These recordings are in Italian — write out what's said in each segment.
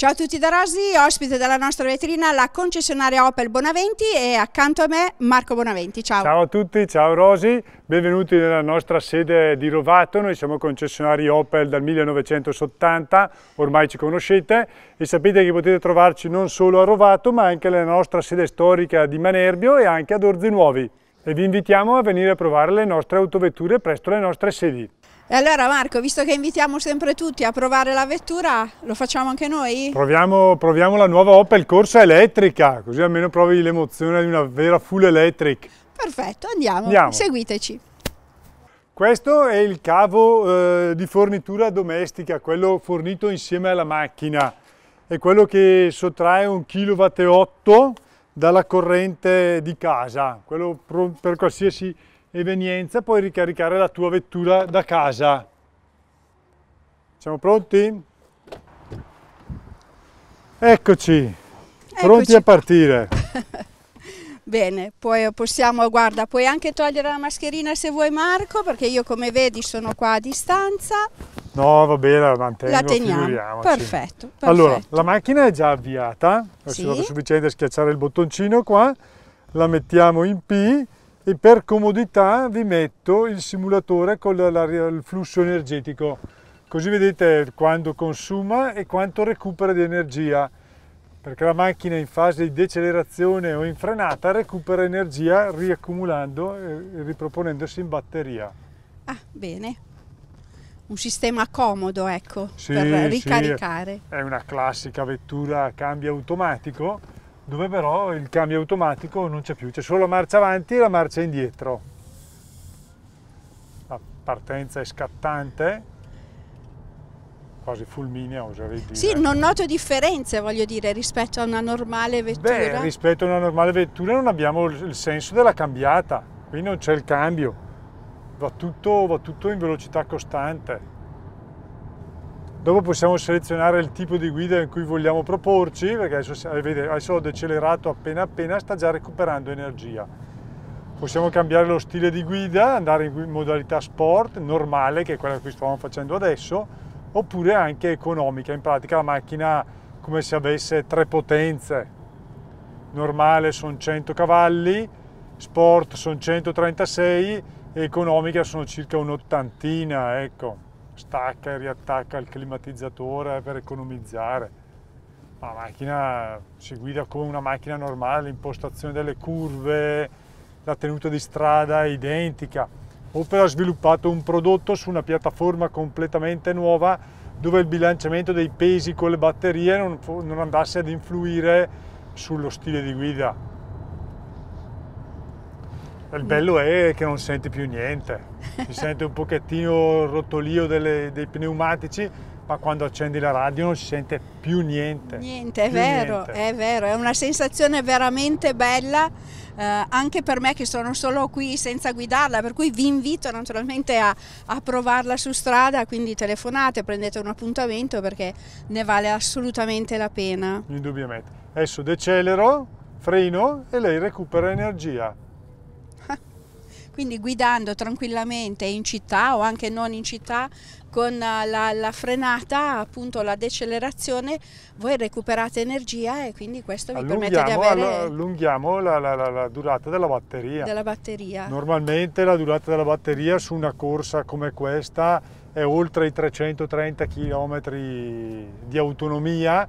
Ciao a tutti da Rosi, ospite della nostra vetrina la concessionaria Opel Bonaventi e accanto a me Marco Bonaventi. Ciao. Ciao a tutti, ciao Rosi, benvenuti nella nostra sede di Rovato. Noi siamo concessionari Opel dal 1970, ormai ci conoscete e sapete che potete trovarci non solo a Rovato ma anche nella nostra sede storica di Manerbio e anche ad Orzi Nuovi. E vi invitiamo a venire a provare le nostre autovetture presso le nostre sedi. E allora Marco, visto che invitiamo sempre tutti a provare la vettura, lo facciamo anche noi? Proviamo, proviamo la nuova Opel Corsa elettrica, così almeno provi l'emozione di una vera full electric. Perfetto, andiamo, andiamo. seguiteci. Questo è il cavo eh, di fornitura domestica, quello fornito insieme alla macchina. È quello che sottrae un kWh dalla corrente di casa, quello per qualsiasi evenienza puoi ricaricare la tua vettura da casa. Siamo pronti? Eccoci, pronti a partire. Bene, poi possiamo, guarda, puoi anche togliere la mascherina se vuoi Marco, perché io come vedi sono qua a distanza. No, va bene, la mantengo, La teniamo, perfetto, perfetto, Allora, la macchina è già avviata, è sì. sufficiente schiacciare il bottoncino qua, la mettiamo in P e per comodità vi metto il simulatore con il flusso energetico così vedete quando consuma e quanto recupera di energia perché la macchina in fase di decelerazione o in frenata recupera energia riaccumulando e riproponendosi in batteria. Ah, bene. Un sistema comodo, ecco, sì, per ricaricare. Sì, è una classica vettura a cambio automatico dove però il cambio automatico non c'è più, c'è solo la marcia avanti e la marcia indietro. La partenza è scattante, quasi fulminea oserei dire. Sì, non noto differenze voglio dire rispetto a una normale vettura. Beh, rispetto a una normale vettura non abbiamo il senso della cambiata, qui non c'è il cambio, va tutto, va tutto in velocità costante. Dopo possiamo selezionare il tipo di guida in cui vogliamo proporci, perché adesso, eh, vedete, adesso ho decelerato appena appena, sta già recuperando energia. Possiamo cambiare lo stile di guida, andare in modalità sport, normale, che è quella che stavamo facendo adesso, oppure anche economica, in pratica la macchina come se avesse tre potenze. Normale sono 100 cavalli, sport sono 136 e economica sono circa un'ottantina, ecco stacca e riattacca il climatizzatore per economizzare. Ma la macchina si guida come una macchina normale, l'impostazione delle curve, la tenuta di strada è identica. Opel ha sviluppato un prodotto su una piattaforma completamente nuova dove il bilanciamento dei pesi con le batterie non, non andasse ad influire sullo stile di guida il bello è che non senti più niente, si sente un pochettino il rotolio delle, dei pneumatici, ma quando accendi la radio non si sente più niente. Niente, è vero, niente. è vero, è una sensazione veramente bella eh, anche per me che sono solo qui senza guidarla, per cui vi invito naturalmente a, a, provarla su strada, quindi telefonate, prendete un appuntamento perché ne vale assolutamente la pena. Indubbiamente. Adesso decelero, freno e lei recupera energia quindi guidando tranquillamente in città o anche non in città con eh, la, la frenata, appunto la decelerazione, voi recuperate energia e quindi questo vi permette di avere... Allunghiamo la, la, la durata della batteria. della batteria. Normalmente la durata della batteria su una corsa come questa è oltre i 330 km di autonomia,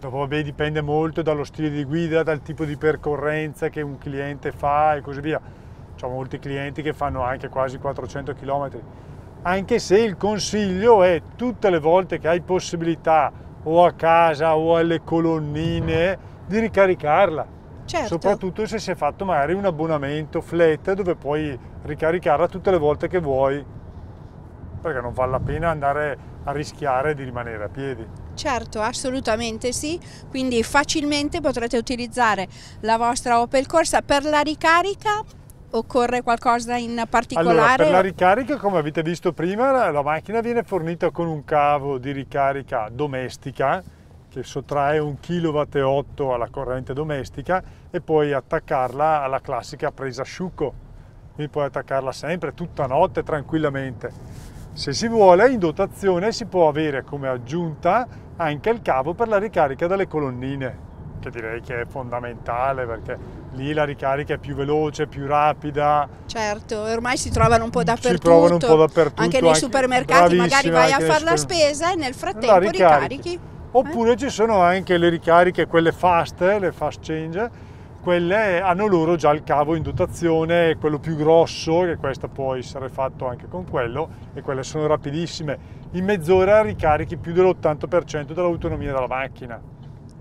dopo vabbè, dipende molto dallo stile di guida, dal tipo di percorrenza che un cliente fa e così via ho molti clienti che fanno anche quasi 400 km, anche se il consiglio è tutte le volte che hai possibilità o a casa o alle colonnine di ricaricarla. Certo. Soprattutto se si è fatto magari un abbonamento flat dove puoi ricaricarla tutte le volte che vuoi, perché non vale la pena andare a rischiare di rimanere a piedi. Certo, assolutamente sì, quindi facilmente potrete utilizzare la vostra Opel Corsa per la ricarica Occorre qualcosa in particolare? Allora, per la ricarica, come avete visto prima, la macchina viene fornita con un cavo di ricarica domestica che sottrae un kWh alla corrente domestica e puoi attaccarla alla classica presa asciucco. Quindi puoi attaccarla sempre, tutta notte, tranquillamente. Se si vuole, in dotazione si può avere come aggiunta anche il cavo per la ricarica delle colonnine che direi che è fondamentale perché lì la ricarica è più veloce, più rapida. Certo, ormai si trovano un po' dappertutto. Si trovano un po' dappertutto. Anche nei supermercati magari vai a fare la spesa e nel frattempo ricarichi. Eh? Oppure eh? ci sono anche le ricariche, quelle fast, eh, le fast change, quelle hanno loro già il cavo in dotazione, quello più grosso, che questo può essere fatto anche con quello, e quelle sono rapidissime. In mezz'ora ricarichi più dell'80% dell'autonomia della macchina.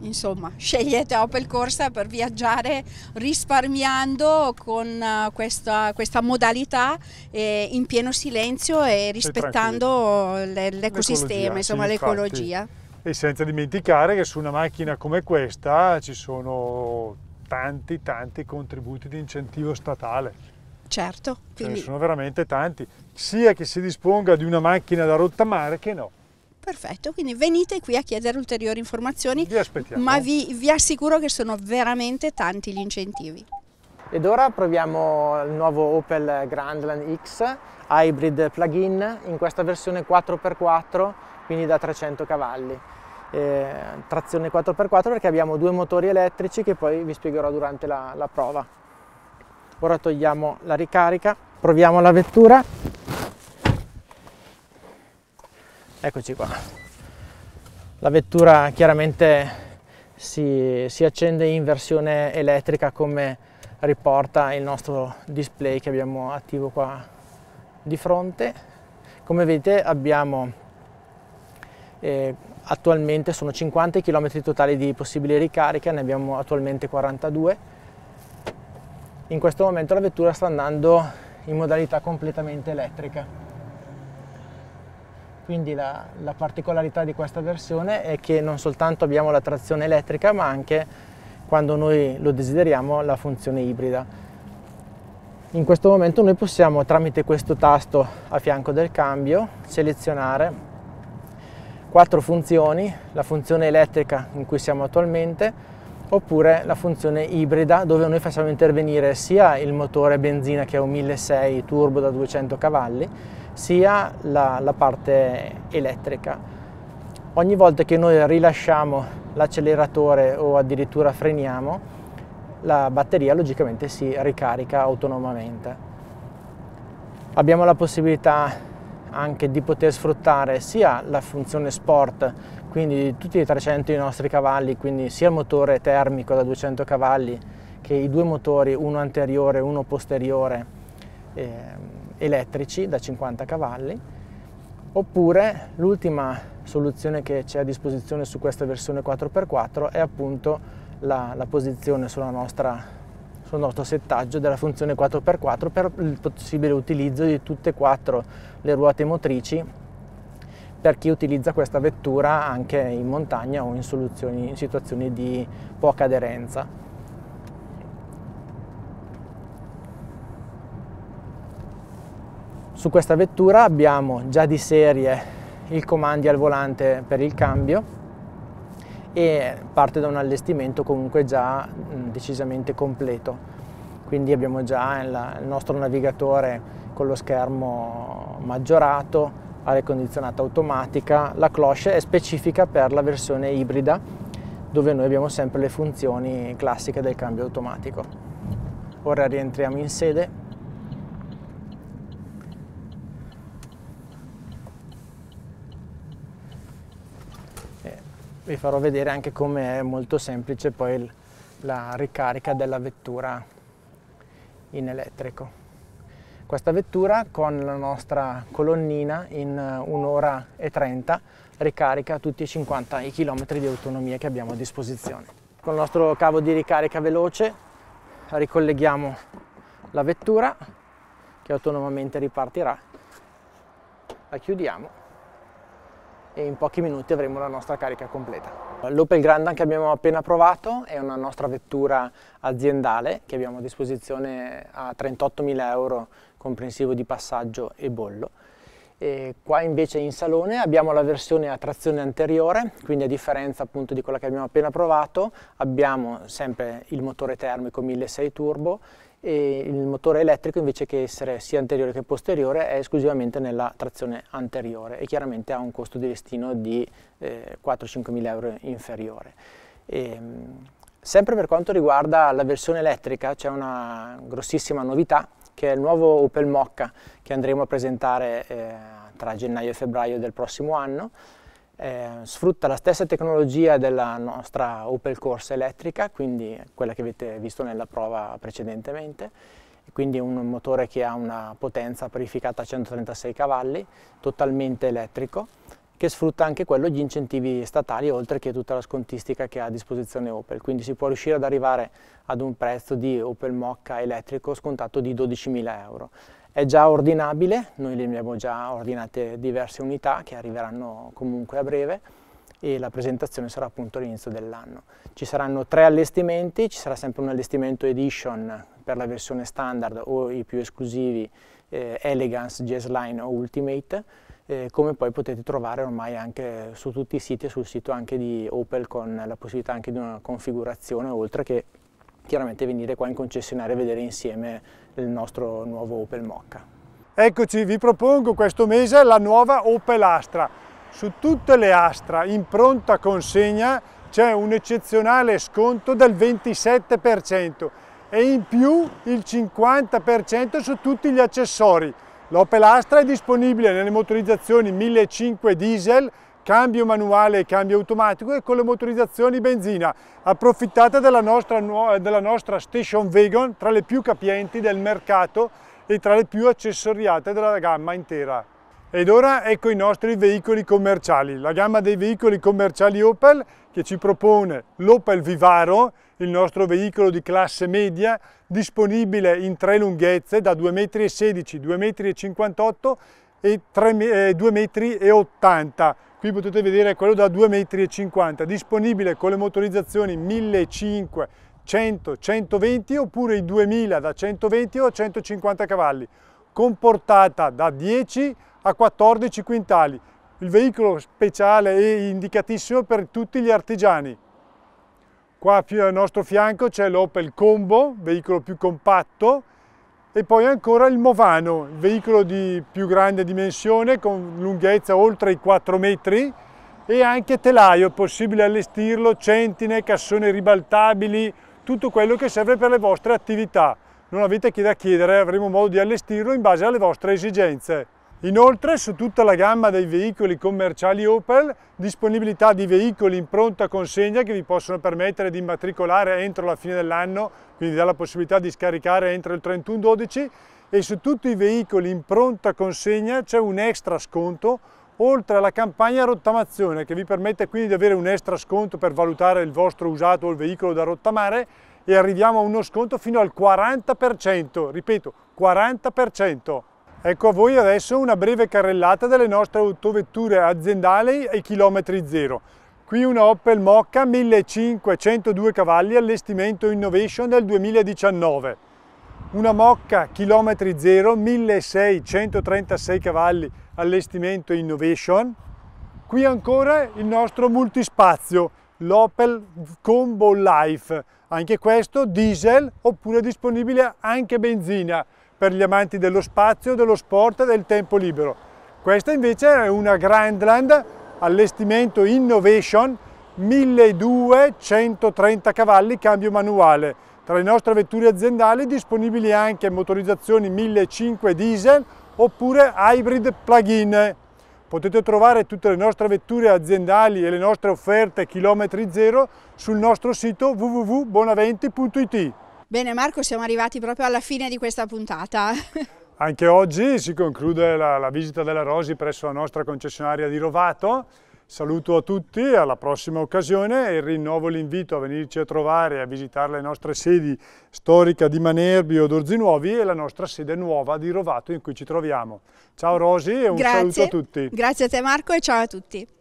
Insomma, scegliete Opel Corsa per viaggiare risparmiando con eh, questa, questa modalità eh, in pieno silenzio e rispettando l'ecosistema, insomma l'ecologia. E senza dimenticare che su una macchina come questa ci sono tanti tanti contributi di incentivo statale. Certo. Cioè, quindi... Ce ne sono veramente tanti, sia che si disponga di una macchina da rottamare che no. Perfetto, quindi venite qui a chiedere ulteriori informazioni, vi ma vi, vi assicuro che sono veramente tanti gli incentivi. Ed ora proviamo il nuovo Opel Grandland X Hybrid Plug-in in questa versione 4x4, quindi da 300 cavalli. Eh, trazione 4x4 perché abbiamo due motori elettrici che poi vi spiegherò durante la, la prova. Ora togliamo la ricarica, proviamo la vettura. Eccoci qua. La vettura chiaramente si, si accende in versione elettrica come riporta il nostro display che abbiamo attivo qua di fronte. Come vedete abbiamo eh, attualmente sono 50 km totali di possibile ricarica ne abbiamo attualmente 42. In questo momento la vettura sta andando in modalità completamente elettrica. Quindi la, la particolarità di questa versione è che non soltanto abbiamo la trazione elettrica ma anche quando noi lo desideriamo la funzione ibrida. In questo momento noi possiamo tramite questo tasto a fianco del cambio selezionare quattro funzioni, la funzione elettrica in cui siamo attualmente oppure la funzione ibrida dove noi facciamo intervenire sia il motore benzina che è un 1.6 turbo da 200 cavalli sia la, la parte elettrica. Ogni volta che noi rilasciamo l'acceleratore o addirittura freniamo, la batteria logicamente si ricarica autonomamente. Abbiamo la possibilità anche di poter sfruttare sia la funzione sport, quindi tutti i 300 i nostri cavalli, quindi sia il motore termico da 200 cavalli che i due motori, uno anteriore e uno posteriore, eh, elettrici da 50 cavalli oppure l'ultima soluzione che c'è a disposizione su questa versione 4x4 è appunto la, la posizione sulla nostra, sul nostro settaggio della funzione 4x4 per il possibile utilizzo di tutte e quattro le ruote motrici per chi utilizza questa vettura anche in montagna o in, in situazioni di poca aderenza. Su questa vettura abbiamo già di serie il comandi al volante per il cambio e parte da un allestimento comunque già decisamente completo. Quindi abbiamo già il nostro navigatore con lo schermo maggiorato, aria condizionata automatica, la cloche è specifica per la versione ibrida dove noi abbiamo sempre le funzioni classiche del cambio automatico. Ora rientriamo in sede vi farò vedere anche come è molto semplice poi il, la ricarica della vettura in elettrico. Questa vettura con la nostra colonnina in eh, un'ora e 30 ricarica tutti e 50 i chilometri di autonomia che abbiamo a disposizione. Con il nostro cavo di ricarica veloce ricolleghiamo la vettura che autonomamente ripartirà, la chiudiamo e in pochi minuti avremo la nostra carica completa. L'Opel Grandan che abbiamo appena provato è una nostra vettura aziendale che abbiamo a disposizione a 38.000 euro comprensivo di passaggio e bollo. E qua invece in salone abbiamo la versione a trazione anteriore, quindi a differenza appunto di quella che abbiamo appena provato, abbiamo sempre il motore termico 1.6 turbo e il motore elettrico invece che essere sia anteriore che posteriore è esclusivamente nella trazione anteriore e chiaramente ha un costo di listino di eh, 4-5 mila euro inferiore. E, ehm, sempre per quanto riguarda la versione elettrica c'è una grossissima novità che è il nuovo Opel Mocca che andremo a presentare eh, tra gennaio e febbraio del prossimo anno eh, sfrutta la stessa tecnologia della nostra Opel Corsa elettrica, quindi quella che avete visto nella prova precedentemente, quindi un motore che ha una potenza parificata a 136 cavalli, totalmente elettrico, che sfrutta anche quello gli incentivi statali oltre che tutta la scontistica che ha a disposizione Opel, quindi si può riuscire ad arrivare ad un prezzo di Opel Mocca elettrico scontato di 12.000 euro è già ordinabile, noi le abbiamo già ordinate diverse unità che arriveranno comunque a breve e la presentazione sarà appunto all'inizio dell'anno. Ci saranno tre allestimenti, ci sarà sempre un allestimento edition per la versione standard o i più esclusivi eh, Elegance, Jazz Line o Ultimate, eh, come poi potete trovare ormai anche su tutti i siti e sul sito anche di Opel con la possibilità anche di una configurazione oltre che chiaramente venire qua in concessionaria e vedere insieme il nostro nuovo Opel Mocca. Eccoci, vi propongo questo mese la nuova Opel Astra. Su tutte le Astra in pronta consegna c'è un eccezionale sconto del 27% e in più il 50% su tutti gli accessori. L'Opel Astra è disponibile nelle motorizzazioni 1.500 diesel cambio manuale e cambio automatico e con le motorizzazioni benzina. Approfittate della nostra, della nostra Station Wagon, tra le più capienti del mercato e tra le più accessoriate della gamma intera. Ed ora ecco i nostri veicoli commerciali, la gamma dei veicoli commerciali Opel che ci propone l'Opel Vivaro, il nostro veicolo di classe media, disponibile in tre lunghezze da 2,16 m, 2,58 m 2,80 m. Eh, Qui potete vedere quello da 2,50 m, disponibile con le motorizzazioni 1500, 120 oppure i 2000 da 120 o 150 cavalli, con portata da 10 a 14 quintali. Il veicolo speciale e indicatissimo per tutti gli artigiani. Qua al nostro fianco c'è l'Opel Combo, veicolo più compatto, e poi ancora il Movano, il veicolo di più grande dimensione con lunghezza oltre i 4 metri e anche telaio, è possibile allestirlo, centine, cassone ribaltabili, tutto quello che serve per le vostre attività. Non avete che da chiedere, avremo modo di allestirlo in base alle vostre esigenze. Inoltre su tutta la gamma dei veicoli commerciali Opel disponibilità di veicoli in pronta consegna che vi possono permettere di immatricolare entro la fine dell'anno, quindi dà la possibilità di scaricare entro il 31-12 e su tutti i veicoli in pronta consegna c'è un extra sconto oltre alla campagna rottamazione che vi permette quindi di avere un extra sconto per valutare il vostro usato o il veicolo da rottamare e arriviamo a uno sconto fino al 40%, ripeto 40%. Ecco a voi adesso una breve carrellata delle nostre autovetture aziendali ai chilometri zero. Qui una Opel Mocca 1502 cavalli allestimento Innovation del 2019. Una Mocca chilometri zero 1636 cavalli allestimento Innovation. Qui ancora il nostro multispazio, l'Opel Combo Life. Anche questo diesel oppure disponibile anche benzina per gli amanti dello spazio, dello sport e del tempo libero. Questa invece è una Grandland allestimento Innovation 1230 cavalli cambio manuale. Tra le nostre vetture aziendali disponibili anche motorizzazioni 1500 diesel oppure hybrid plug-in. Potete trovare tutte le nostre vetture aziendali e le nostre offerte chilometri zero sul nostro sito www.bonaventi.it. Bene Marco, siamo arrivati proprio alla fine di questa puntata. Anche oggi si conclude la, la visita della Rosi presso la nostra concessionaria di Rovato. Saluto a tutti, alla prossima occasione e rinnovo l'invito a venirci a trovare e a visitare le nostre sedi storica di Manerbio d'Orzinuovi e la nostra sede nuova di Rovato in cui ci troviamo. Ciao Rosi e un Grazie. saluto a tutti. Grazie a te Marco e ciao a tutti.